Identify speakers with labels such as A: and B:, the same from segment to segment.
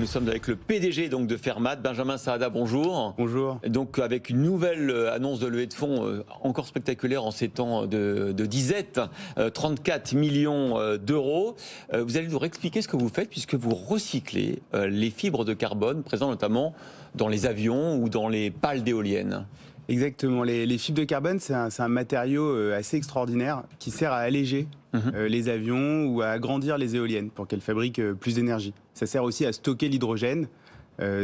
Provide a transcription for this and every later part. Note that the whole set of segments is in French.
A: Nous sommes avec le PDG donc de Fermat, Benjamin Saada, bonjour. Bonjour. Donc avec une nouvelle euh, annonce de levée de fonds euh, encore spectaculaire en ces temps de, de disette, 34 euh, millions d'euros. Vous allez nous réexpliquer ce que vous faites puisque vous recyclez les fibres de carbone présentes notamment dans les avions ou dans les pales d'éoliennes.
B: Exactement. Les, fibres de carbone, c'est un, matériau euh, assez extraordinaire qui sert à alléger mhm. euh, les avions ou à agrandir les éoliennes pour qu'elles fabriquent euh, plus d'énergie. Ça sert aussi à stocker l'hydrogène.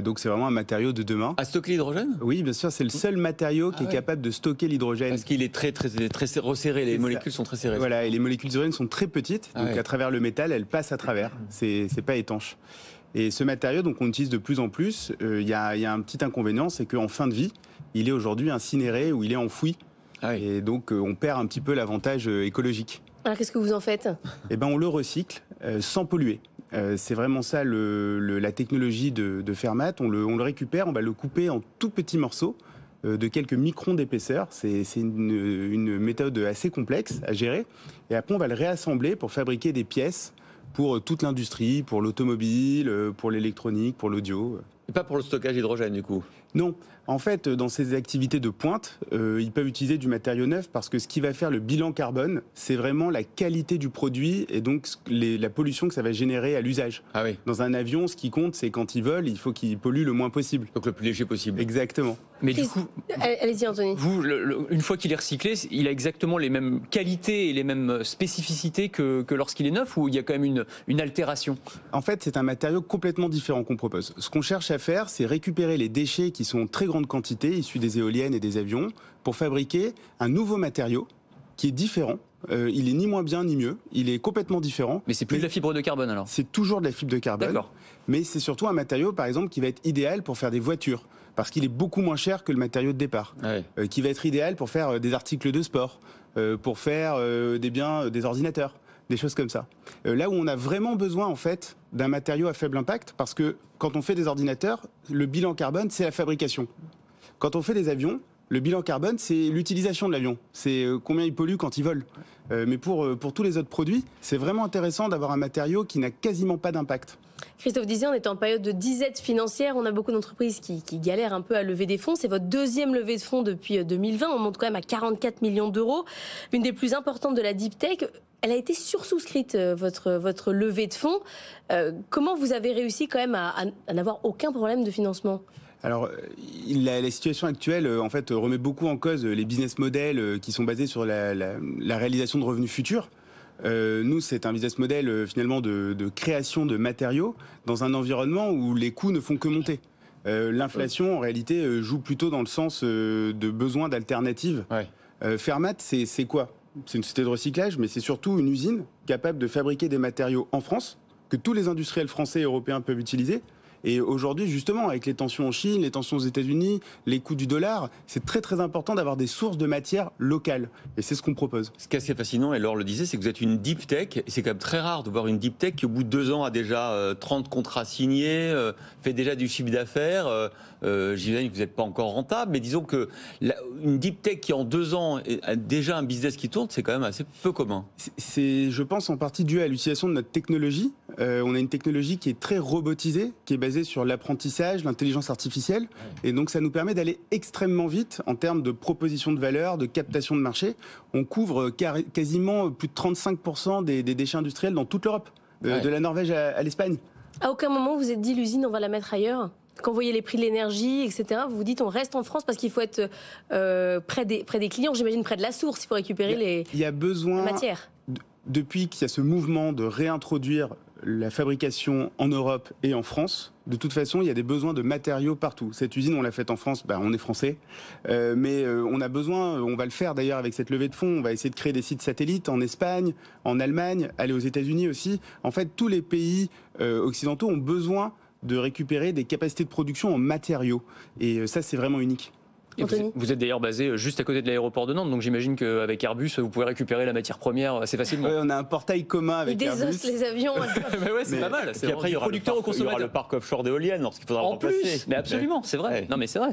B: donc c'est vraiment un matériau de demain. À stocker l'hydrogène Oui, bien sûr, c'est le seul matériau qui ah est capable de stocker l'hydrogène. Parce qu'il est très, très, très resserré, les molécules sont très serrées. Voilà, et les molécules d'hydrogène sont très petites, ah donc à travers le métal, elles passent à travers, c'est pas étanche. Et ce matériau, donc, on utilise de plus en plus. Euh, il y, a, un petit inconvénient, c'est qu'en fin de vie, il est aujourd'hui incinéré ou il est enfoui. Ah Et donc, euh, on perd un petit peu l'avantage euh, écologique.
A: Alors, ah, qu'est-ce que vous en faites
B: Eh ben, on le recycle sans polluer. c'est vraiment ça le, la technologie de, Fermat. On le, on le récupère, on va le couper en tout petits morceaux de quelques microns d'épaisseur. C'est une, méthode assez complexe à gérer. Et après, on va le réassembler pour fabriquer des pièces pour euh, toute l'industrie, pour l'automobile, euh, pour l'électronique, pour l'audio. pas pour le stockage hydrogène du coup Non, en fait, euh, dans ces activités de pointe, euh, ils peuvent utiliser du matériau neuf parce que ce qui va faire le bilan carbone, c'est vraiment la qualité du produit et donc la pollution que ça va générer à l'usage. Ah oui. Dans un avion, ce qui compte, c'est quand ils volent, il faut qu'ils polluent le moins possible. Donc le plus léger possible. Exactement. Mais du coup, euh, allez-y Anthony. Vous, une fois qu'il est recyclé, il a exactement les mêmes qualités et les mêmes spécificités que, lorsqu'il est neuf, ou il y a quand même une, une altération En fait, c'est un matériau complètement différent qu'on propose. Ce qu'on cherche à faire, c'est récupérer les déchets qui sont très grands de quantité issue des éoliennes et des avions pour fabriquer un nouveau matériau qui est différent. Euh, il est ni moins bien ni mieux, il est complètement différent. Mais c'est plus de la fibre de carbone alors C'est toujours de la fibre de carbone. Mais c'est surtout un matériau par exemple qui va être idéal pour faire des voitures parce qu'il est beaucoup moins cher que le matériau de départ, euh, qui va être idéal pour faire euh, des articles de sport, pour faire des biens, des ordinateurs, des choses comme ça. là où on a vraiment besoin en fait d'un matériau à faible impact, parce que quand on fait des ordinateurs, le bilan carbone, c'est la fabrication. Quand on fait des avions, le bilan carbone, c'est l'utilisation de l'avion, c'est euh, combien il pollue quand il vole. Euh, mais pour, euh, pour tous les autres produits, c'est vraiment intéressant d'avoir un matériau qui n'a quasiment pas d'impact.
A: Christophe disait, on est en période de disette financière. On a beaucoup d'entreprises qui, galèrent un peu à lever des fonds. C'est votre deuxième levée de fonds depuis 2020. Euh, on monte quand même à 44 millions d'euros. Une des plus importantes de la deep tech. Elle a été sursouscrite, euh, votre, votre levée de fonds. Euh, comment vous avez réussi quand même à, n'avoir aucun problème de financement
B: alors, la, situation actuelle, en fait, remet beaucoup en cause les business models qui sont basés sur la réalisation de revenus futurs. Euh, nous, c'est un business model euh, finalement de, création de matériaux dans un environnement où les coûts ne font que monter. Euh, l'inflation, en réalité, joue plutôt dans le sens de besoin d'alternatives. Fermat, c'est quoi C'est une société de recyclage, mais c'est surtout une usine capable de fabriquer des matériaux en France que tous les industriels français et européens peuvent utiliser et aujourd'hui, justement, avec les tensions en Chine, les tensions aux États-Unis, les coûts du dollar, c'est très très important d'avoir des sources de matière locales. Et c'est ce qu'on propose. Ce
A: qui est assez fascinant, et Laure le disait, c'est que vous êtes une deep tech. Et c'est quand même très rare de voir une deep tech qui, au bout de deux ans, a déjà 30 euh, contrats signés, euh, fait déjà du chiffre d'affaires. Euh, euh, J'imagine que vous n'êtes pas encore rentable, mais disons que une deep tech qui, en deux ans, a déjà un business qui tourne, c'est quand même assez peu commun.
B: C'est, je pense, en partie dû à l'utilisation de notre technologie. on a une technologie qui est très robotisée, qui est basée sur l'apprentissage, l'intelligence artificielle. Et donc, ça nous permet d'aller extrêmement vite en termes de proposition de valeur, de captation de marché. On couvre quasiment plus de 35% des, déchets industriels dans toute l'Europe, euh, de, la Norvège à, l'Espagne.
A: À aucun moment vous êtes dit l'usine, on va la mettre ailleurs quand vous voyez les prix de l'énergie, etc., vous vous dites on reste en France parce qu'il faut être euh, près, des, près des clients, j'imagine près de la source, il faut récupérer les,
B: il y a besoin, Depuis qu'il y a ce mouvement de réintroduire la fabrication en Europe et en France. De toute façon, il y a des besoins de matériaux partout. Cette usine, on l'a faite en France, bah, on est français, euh, mais euh, on a besoin, on va le faire d'ailleurs avec cette levée de fonds, on va essayer de créer des sites satellites en Espagne, en Allemagne, aller aux États-Unis aussi. En fait, tous les pays euh, occidentaux ont besoin de récupérer des capacités de production en matériaux. Et ça, c'est vraiment unique vous, êtes d'ailleurs
A: basé euh, juste à côté de l'aéroport de Nantes, donc j'imagine qu'avec Airbus, vous pouvez récupérer la matière première euh, assez facilement. Oui,
B: on a un portail commun avec Airbus. Ils
A: les avions. mais ouais, c'est pas mal. Et après, il y aura le parc offshore d'éoliennes lorsqu'il faudra en Plus, mais absolument, c'est vrai. Non, mais c'est vrai.